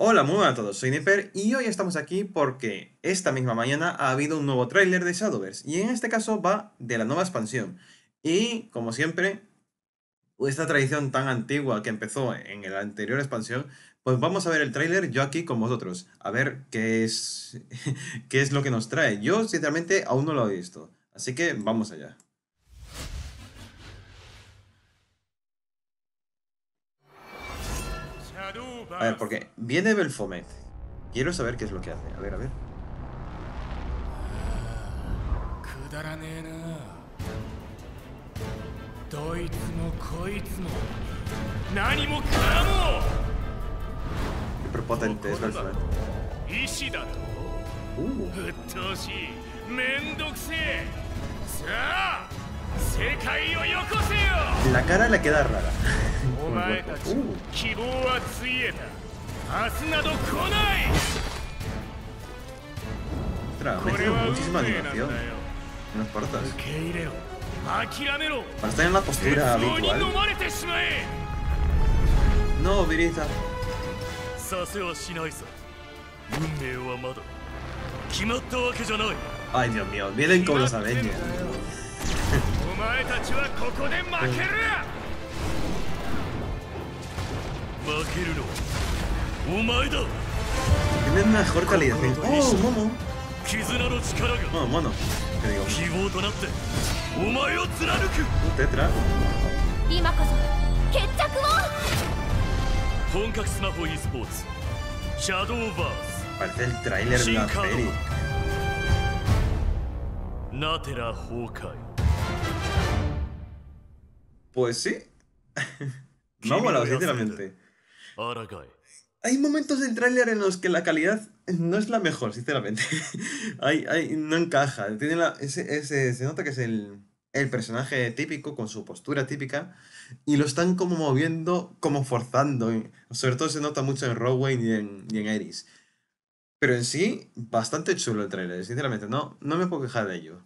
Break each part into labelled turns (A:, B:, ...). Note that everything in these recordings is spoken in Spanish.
A: Hola, muy buenas a todos, soy Nipper y hoy estamos aquí porque esta misma mañana ha habido un nuevo tráiler de Shadowverse y en este caso va de la nueva expansión. Y, como siempre, esta tradición tan antigua que empezó en la anterior expansión, pues vamos a ver el tráiler yo aquí con vosotros, a ver qué es, qué es lo que nos trae. Yo, sinceramente, aún no lo he visto, así que vamos allá. A ver, porque viene Belfomet. Quiero saber qué es lo que hace. A ver, a ver. Qué prepotente es Belfomet. Uh. La cara le queda rara. Ostras, me muchísima animación. En las puertas. Para estar en la postura habitual. ¿eh? No, Virita. Ay, Dios mío, vienen con los avengers 前たちはここで負ける、負けるのお前だ Tiene mejor calidad. Oh, mono. No, mono. Te digo. Un tetra. 今こそ決着を本格スマホ e スポーツシャドーバーズ Parece el tráiler de la peli ナテラ崩壊 Pues sí. no, bueno, sinceramente. Hay momentos del trailer en los que la calidad no es la mejor, sinceramente. no encaja. Tiene la, se nota que es el, personaje típico, con su postura típica, y lo están como moviendo, como forzando. Sobre todo se nota mucho en Rowan y en, y Eris. Pero en sí, bastante chulo el trailer, sinceramente, no, no me puedo quejar de ello.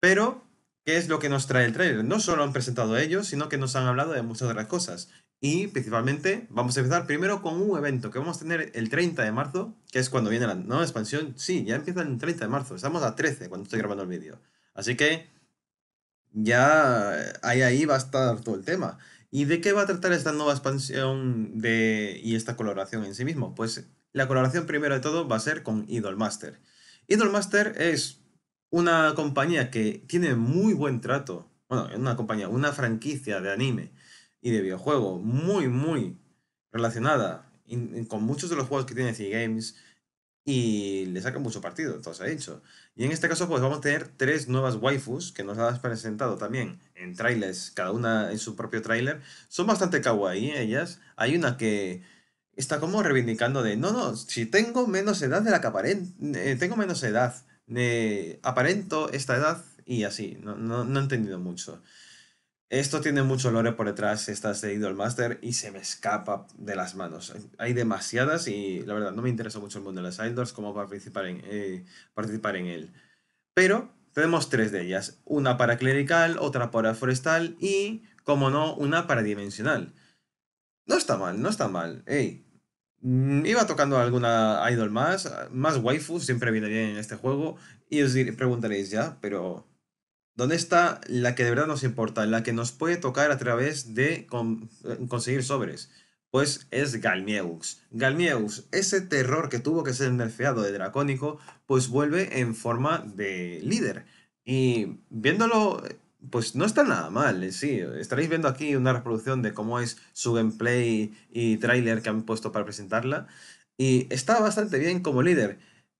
A: Pero ¿Qué es lo que nos trae el trailer? No solo han presentado ellos, sino que nos han hablado de muchas otras cosas. Y principalmente vamos a empezar primero con un evento que vamos a tener el 30 de marzo, que es cuando viene la nueva expansión. Sí, ya empieza el 30 de marzo, estamos a 13 cuando estoy grabando el vídeo. Así que ya ahí, ahí va a estar todo el tema. ¿Y de qué va a tratar esta nueva expansión de, y esta colaboración en sí mismo? Pues la colaboración primero de todo va a ser con Idolmaster. Idolmaster es una compañía que tiene muy buen trato, bueno, una compañía, una franquicia de anime y de videojuego muy, muy relacionada con muchos de los juegos que tiene C Games y le saca mucho partido, todo se ha dicho. Y en este caso, pues vamos a tener tres nuevas waifus que nos has presentado también en trailers, cada una en su propio trailer. Son bastante kawaii ¿eh? ellas. Hay una que está como reivindicando de, no, no, si tengo menos edad de la que eh, tengo menos edad aparento esta edad y así. No, he entendido mucho. Esto tiene mucho lore por detrás, estas de el máster y se me escapa de las manos. Hay demasiadas y la verdad no me interesa mucho el mundo de las Idols como participar en, eh, participar en él. Pero tenemos tres de ellas, una para clerical, otra para forestal y, como no, una para dimensional. No está mal, no está mal. Ey, Mm, iba tocando alguna idol más, más waifu siempre viene bien en este juego y os preguntaréis ya, pero ¿dónde está la que de verdad nos importa, la que nos puede tocar a través de eh, conseguir sobres? Pues es Galmieux. Galmieux, ese terror que tuvo que ser nerfeado de Dracónico, pues vuelve en forma de líder. Y viéndolo pues no está nada mal, sí. Estaréis viendo aquí una reproducción de cómo es su gameplay y trailer que han puesto para presentarla. Y está bastante bien como líder.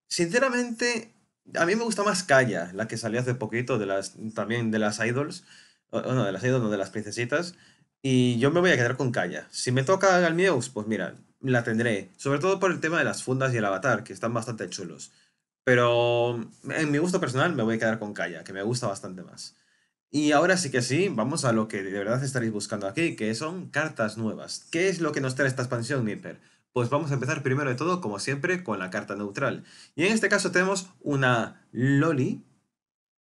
A: Sinceramente, a mí me gusta más Kaya, la que salió hace poquito, de las, también de las idols. Bueno, de las idols, no, de las princesitas. Y yo me voy a quedar con Kaya. Si me toca Galmios, pues mira, la tendré. Sobre todo por el tema de las fundas y el avatar, que están bastante chulos. Pero en mi gusto personal me voy a quedar con Kaya, que me gusta bastante más. Y ahora sí que sí, vamos a lo que de verdad estaréis buscando aquí, que son cartas nuevas. ¿Qué es lo que nos trae esta expansión Nipper? Pues vamos a empezar primero de todo, como siempre, con la carta neutral. Y en este caso tenemos una Loli,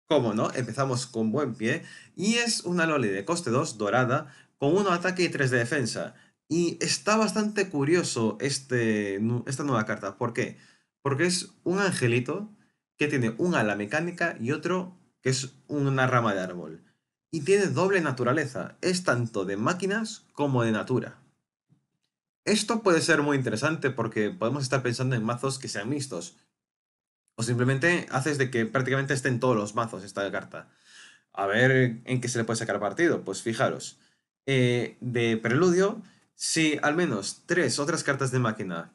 A: ¿Cómo no, empezamos con buen pie, y es una Loli de coste 2, dorada, con 1 ataque y 3 de defensa. Y está bastante curioso este, esta nueva carta, ¿por qué? Porque es un angelito que tiene un ala mecánica y otro que es una rama de árbol, y tiene doble naturaleza, es tanto de máquinas como de natura. Esto puede ser muy interesante porque podemos estar pensando en mazos que sean mixtos, o simplemente haces de que prácticamente estén todos los mazos esta carta. A ver en qué se le puede sacar partido. Pues fijaros, eh, de preludio, si al menos tres otras cartas de máquina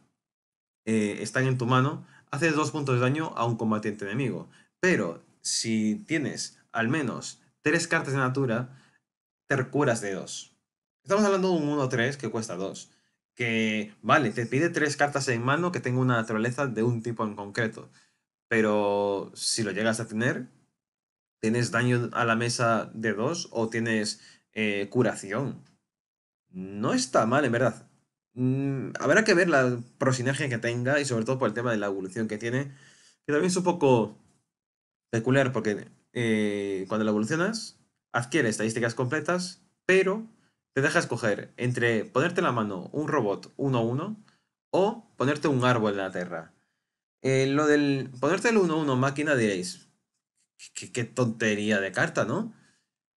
A: eh, están en tu mano, haces dos puntos de daño a un combatiente enemigo. Pero si tienes al menos tres cartas de natura, te curas de dos. Estamos hablando de un 1-3 que cuesta dos. Que, vale, te pide tres cartas en mano que tenga una naturaleza de un tipo en concreto. Pero si lo llegas a tener, tienes daño a la mesa de dos o tienes eh, curación. No está mal, en verdad. Mm, habrá que ver la prosinergia que tenga y sobre todo por el tema de la evolución que tiene. Que también es un poco Peculiar porque eh, cuando lo evolucionas, adquiere estadísticas completas, pero te deja escoger entre ponerte en la mano un robot 1-1 o ponerte un árbol en la tierra. Eh, lo del ponerte el 1-1 máquina diréis, qué tontería de carta, ¿no?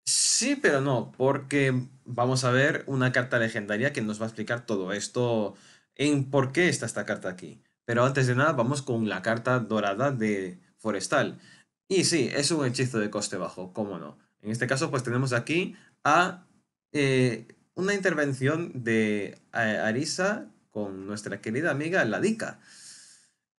A: Sí, pero no, porque vamos a ver una carta legendaria que nos va a explicar todo esto en por qué está esta carta aquí. Pero antes de nada, vamos con la carta dorada de Forestal. Y sí, es un hechizo de coste bajo, cómo no. En este caso, pues tenemos aquí a eh, una intervención de eh, Arisa con nuestra querida amiga Ladika.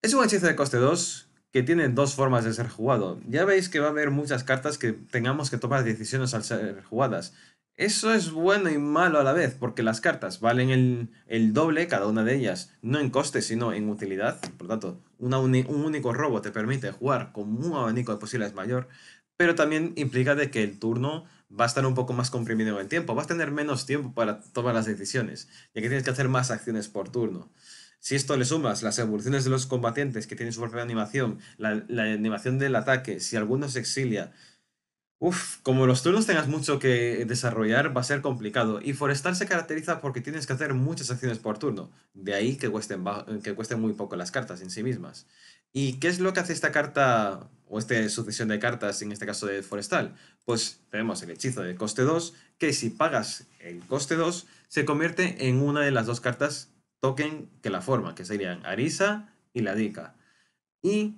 A: Es un hechizo de coste 2 que tiene dos formas de ser jugado. Ya veis que va a haber muchas cartas que tengamos que tomar decisiones al ser jugadas. Eso es bueno y malo a la vez, porque las cartas valen el, el doble, cada una de ellas, no en coste, sino en utilidad. Por lo tanto, un único robo te permite jugar con un abanico de posibilidades mayor, pero también implica de que el turno va a estar un poco más comprimido en tiempo, vas a tener menos tiempo para tomar las decisiones, ya que tienes que hacer más acciones por turno. Si esto le sumas las evoluciones de los combatientes que tienen su propia animación, la animación del ataque, si alguno se exilia, Uf, como los turnos tengas mucho que desarrollar, va a ser complicado. Y Forestal se caracteriza porque tienes que hacer muchas acciones por turno. De ahí que cuesten, que cuesten muy poco las cartas en sí mismas. ¿Y qué es lo que hace esta carta, o esta sucesión de cartas, en este caso de Forestal? Pues tenemos el hechizo de coste 2, que si pagas el coste 2, se convierte en una de las dos cartas token que la forma, que serían Arisa y la Dica. Y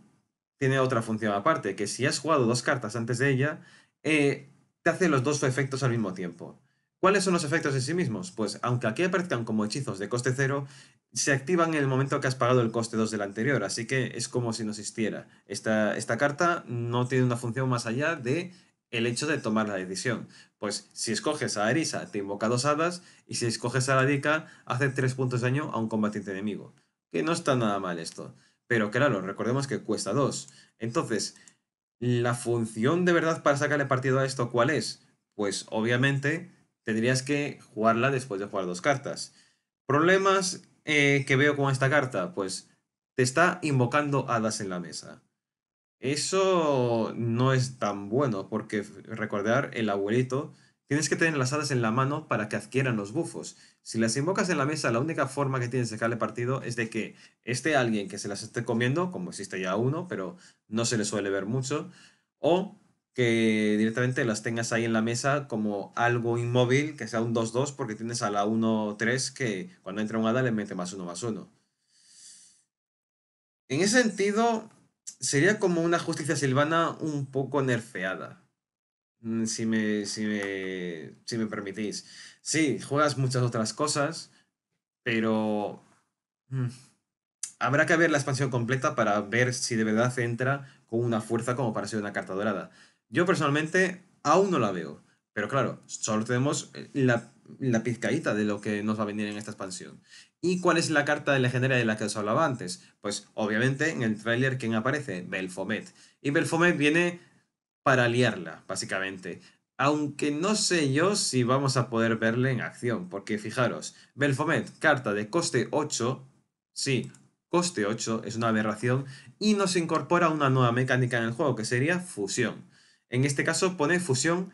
A: tiene otra función aparte, que si has jugado dos cartas antes de ella, eh, te hace los dos efectos al mismo tiempo. ¿Cuáles son los efectos en sí mismos? Pues aunque aquí aparezcan como hechizos de coste cero, se activan en el momento que has pagado el coste 2 del anterior, así que es como si no existiera. Esta, esta carta no tiene una función más allá de el hecho de tomar la decisión. Pues si escoges a Arisa, te invoca dos hadas, y si escoges a la dica, hace 3 puntos de daño a un combatiente enemigo. Que no está nada mal esto. Pero claro, recordemos que cuesta 2. Entonces, la función de verdad para sacarle partido a esto, ¿cuál es? Pues obviamente tendrías que jugarla después de jugar dos cartas. Problemas eh, que veo con esta carta, pues te está invocando hadas en la mesa. Eso no es tan bueno, porque recordar el abuelito Tienes que tener las hadas en la mano para que adquieran los bufos. Si las invocas en la mesa, la única forma que tienes de sacarle partido es de que esté alguien que se las esté comiendo, como existe ya uno, pero no se le suele ver mucho, o que directamente las tengas ahí en la mesa como algo inmóvil, que sea un 2-2, porque tienes a la 1-3 que cuando entra un hada le mete más uno, más uno. En ese sentido, sería como una justicia silvana un poco nerfeada. Mm, si me, si me, si permitís. Sí, juegas muchas otras cosas, pero mm, habrá que ver la expansión completa para ver si de verdad entra con una fuerza como para ser una carta dorada. Yo personalmente aún no la veo, pero claro, solo tenemos eh, la, la pizcaíta de lo que nos va a venir en esta expansión. ¿Y cuál es la carta legendaria de la que os hablaba antes? Pues obviamente en el tráiler, ¿quién aparece? Belfomet. Y Belfomet viene para liarla, básicamente. Aunque no sé yo si vamos a poder verle en acción, porque fijaros, Belfomet, carta de coste 8, sí, coste 8 es una aberración, y nos incorpora una nueva mecánica en el juego, que sería fusión. En este caso pone fusión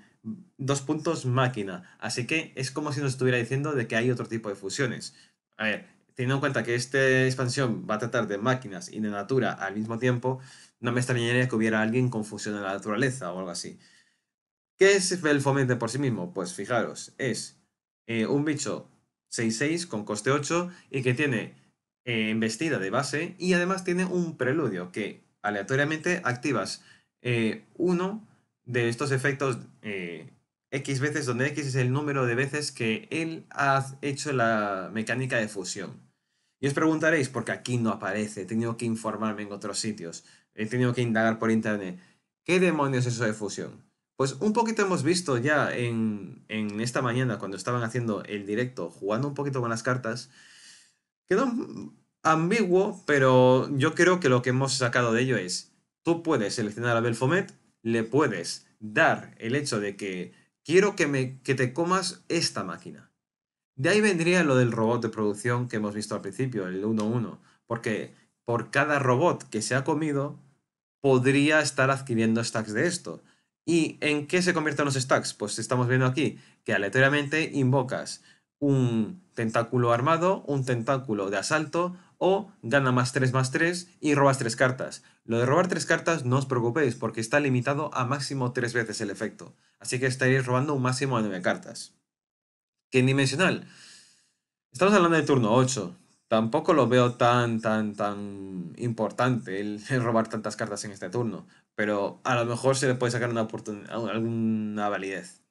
A: dos puntos máquina, así que es como si nos estuviera diciendo de que hay otro tipo de fusiones. A ver, teniendo en cuenta que esta expansión va a tratar de máquinas y de natura al mismo tiempo, no me extrañaría que hubiera alguien con fusión de la naturaleza o algo así. ¿Qué es el Fomente por sí mismo? Pues fijaros, es eh, un bicho 6-6 con coste 8 y que tiene eh, embestida de base y además tiene un preludio que aleatoriamente activas eh, uno de estos efectos X veces, donde X es el número de veces que él ha hecho la mecánica de fusión. Y os preguntaréis, porque aquí no aparece, he tenido que informarme en otros sitios, he tenido que indagar por internet, ¿qué demonios es eso de fusión? Pues un poquito hemos visto ya en, esta mañana, cuando estaban haciendo el directo, jugando un poquito con las cartas, quedó ambiguo, pero yo creo que lo que hemos sacado de ello es, tú puedes seleccionar a Belfomet, le puedes dar el hecho de que quiero que, te comas esta máquina. De ahí vendría lo del robot de producción que hemos visto al principio, el 1-1, porque por cada robot que se ha comido, podría estar adquiriendo stacks de esto. ¿Y en qué se convierten los stacks? Pues estamos viendo aquí que aleatoriamente invocas un tentáculo armado, un tentáculo de asalto o gana más 3 más 3 y robas 3 cartas. Lo de robar tres cartas no os preocupéis porque está limitado a máximo tres veces el efecto, así que estaréis robando un máximo de nueve cartas. ¿Qué dimensional? Estamos hablando de turno 8. Tampoco lo veo tan, tan, tan importante el, robar tantas cartas en este turno, pero a lo mejor se le puede sacar una alguna validez.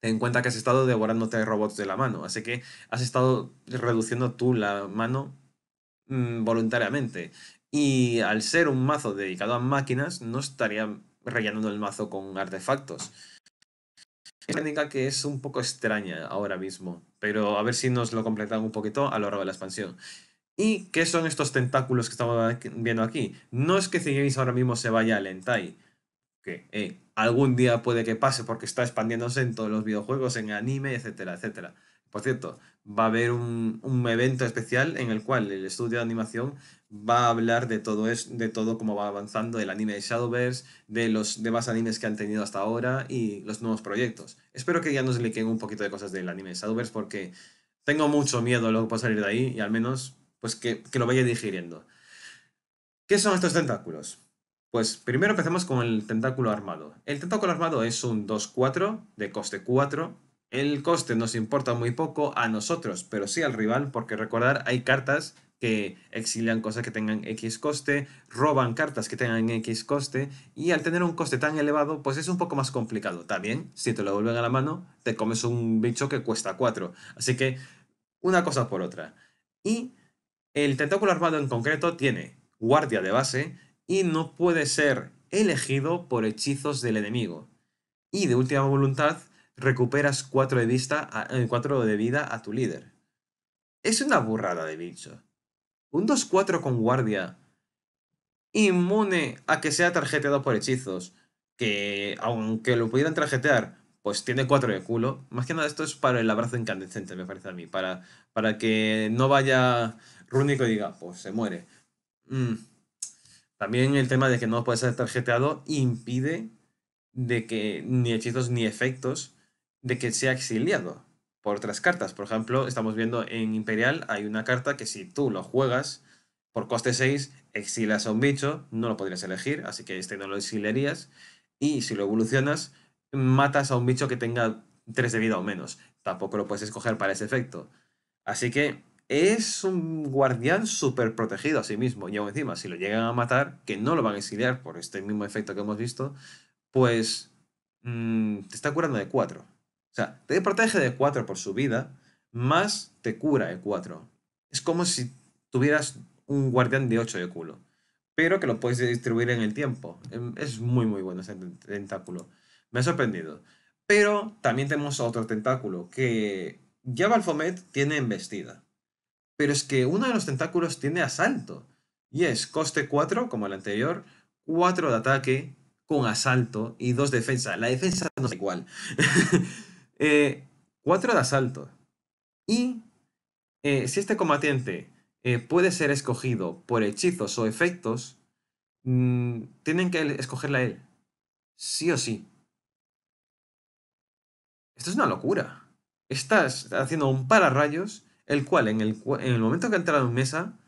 A: Ten en cuenta que has estado devorándote robots de la mano, así que has estado reduciendo tú la mano mm, voluntariamente. Y al ser un mazo dedicado a máquinas, no estaría rellenando el mazo con artefactos. Es una técnica que es un poco extraña ahora mismo, pero a ver si nos lo completan un poquito a lo largo de la expansión. ¿Y qué son estos tentáculos que estamos viendo aquí? No es que Cigeris ahora mismo se vaya al Entai, que eh, algún día puede que pase porque está expandiéndose en todos los videojuegos, en anime, etcétera, etcétera. Por cierto, va a haber un, evento especial en el cual el estudio de animación va a hablar de todo es de todo cómo va avanzando el anime de Shadowverse, de los demás animes que han tenido hasta ahora y los nuevos proyectos. Espero que ya nos liquen un poquito de cosas del anime de Shadowverse porque tengo mucho miedo luego para salir de ahí y al menos pues que, que lo vaya digiriendo. ¿Qué son estos tentáculos? Pues primero empezamos con el tentáculo armado. El tentáculo armado es un 2-4 de coste 4 el coste nos importa muy poco a nosotros, pero sí al rival, porque recordar, hay cartas que exilian cosas que tengan X coste, roban cartas que tengan X coste, y al tener un coste tan elevado, pues es un poco más complicado. También, si te lo vuelven a la mano, te comes un bicho que cuesta 4. Así que, una cosa por otra. Y el tentáculo armado en concreto tiene guardia de base y no puede ser elegido por hechizos del enemigo. Y de última voluntad, recuperas 4 de, vista eh, de vida a tu líder. Es una burrada de bicho. Un 2-4 con guardia, inmune a que sea tarjeteado por hechizos, que aunque lo pudieran tarjetear, pues tiene 4 de culo. Más que nada esto es para el abrazo incandescente, me parece a mí, para, para que no vaya Rúnico y diga, pues se muere. Mm. También el tema de que no puede ser tarjeteado impide de que ni hechizos ni efectos de que sea exiliado por otras cartas. Por ejemplo, estamos viendo en Imperial hay una carta que si tú lo juegas por coste 6, exilas a un bicho, no lo podrías elegir, así que este no lo exiliarías. Y si lo evolucionas, matas a un bicho que tenga 3 de vida o menos. Tampoco lo puedes escoger para ese efecto. Así que es un guardián súper protegido a sí mismo. Y aún encima, si lo llegan a matar, que no lo van a exiliar por este mismo efecto que hemos visto, pues mm, te está curando de 4. O sea, te protege de 4 por su vida, más te cura de 4. Es como si tuvieras un guardián de 8 de culo, pero que lo puedes distribuir en el tiempo. Em, es muy, muy bueno ese tentáculo. Me ha sorprendido. Pero también tenemos otro tentáculo que ya Balfomet tiene embestida. Pero es que uno de los tentáculos tiene asalto. Y es coste 4, como el anterior, 4 de ataque con asalto y 2 defensa. La defensa no es igual. 4 eh, de asalto. Y eh, si este combatiente eh, puede ser escogido por hechizos o efectos, mm, tienen que escogerla él. Sí o sí. Esto es una locura. Estás haciendo un pararrayos, el cual en el, momento que ha entrado en mesa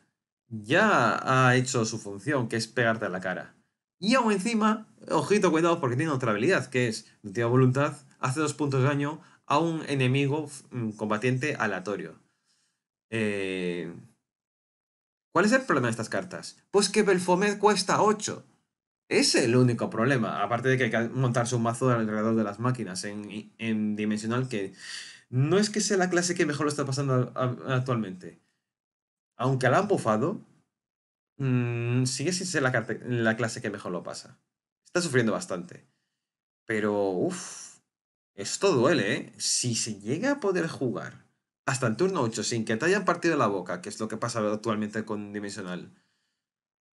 A: ya ha hecho su función, que es pegarte a la cara. Y aún encima, ojito, cuidado, porque tiene otra habilidad, que es de tiene voluntad, hace dos puntos de daño a un enemigo mm, combatiente aleatorio. Eh, ¿Cuál es el problema de estas cartas? Pues que Belfomed cuesta 8. Es el único problema. Aparte de que hay que montarse un mazo alrededor de las máquinas en, dimensional, que no es que sea la clase que mejor lo está pasando actualmente. Aunque la han bufado, mm, sigue sin ser la, la clase que mejor lo pasa. Está sufriendo bastante. Pero, uff, esto duele, ¿eh? Si se llega a poder jugar hasta el turno 8 sin que te hayan partido la boca, que es lo que pasa actualmente con Dimensional,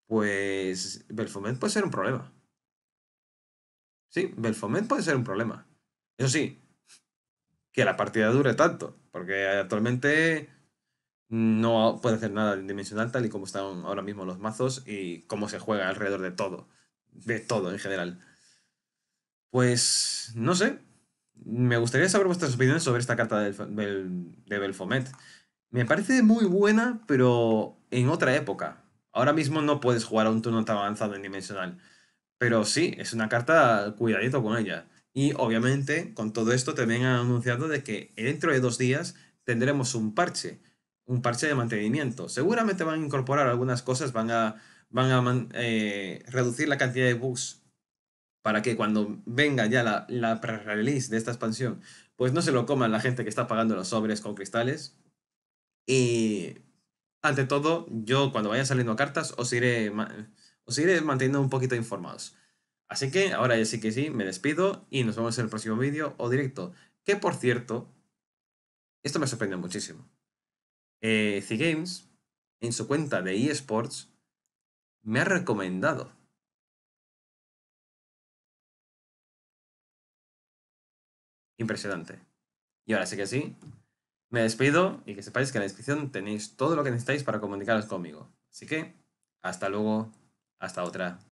A: pues Belfomet puede ser un problema. Sí, Belfomet puede ser un problema. Eso sí, que la partida dure tanto, porque actualmente no puede hacer nada dimensional tal y como están ahora mismo los mazos y cómo se juega alrededor de todo, de todo en general. Pues no sé, me gustaría saber vuestras opiniones sobre esta carta de Belfomet. Me parece muy buena, pero en otra época. Ahora mismo no puedes jugar a un turno tan avanzado en dimensional. Pero sí, es una carta, cuidadito con ella. Y obviamente, con todo esto también han anunciado de que dentro de dos días tendremos un parche. Un parche de mantenimiento. Seguramente van a incorporar algunas cosas, van a, van a eh, reducir la cantidad de bugs para que cuando venga ya la, la pre-release de esta expansión, pues no se lo coman la gente que está pagando los sobres con cristales. Y ante todo, yo cuando vayan saliendo cartas os iré, os iré manteniendo un poquito informados. Así que ahora ya sí que sí, me despido y nos vemos en el próximo vídeo o directo. Que por cierto, esto me sorprende muchísimo. Eh, Games, en su cuenta de eSports, me ha recomendado impresionante. Y ahora sí que sí, me despido y que sepáis que en la descripción tenéis todo lo que necesitáis para comunicaros conmigo. Así que, hasta luego, hasta otra.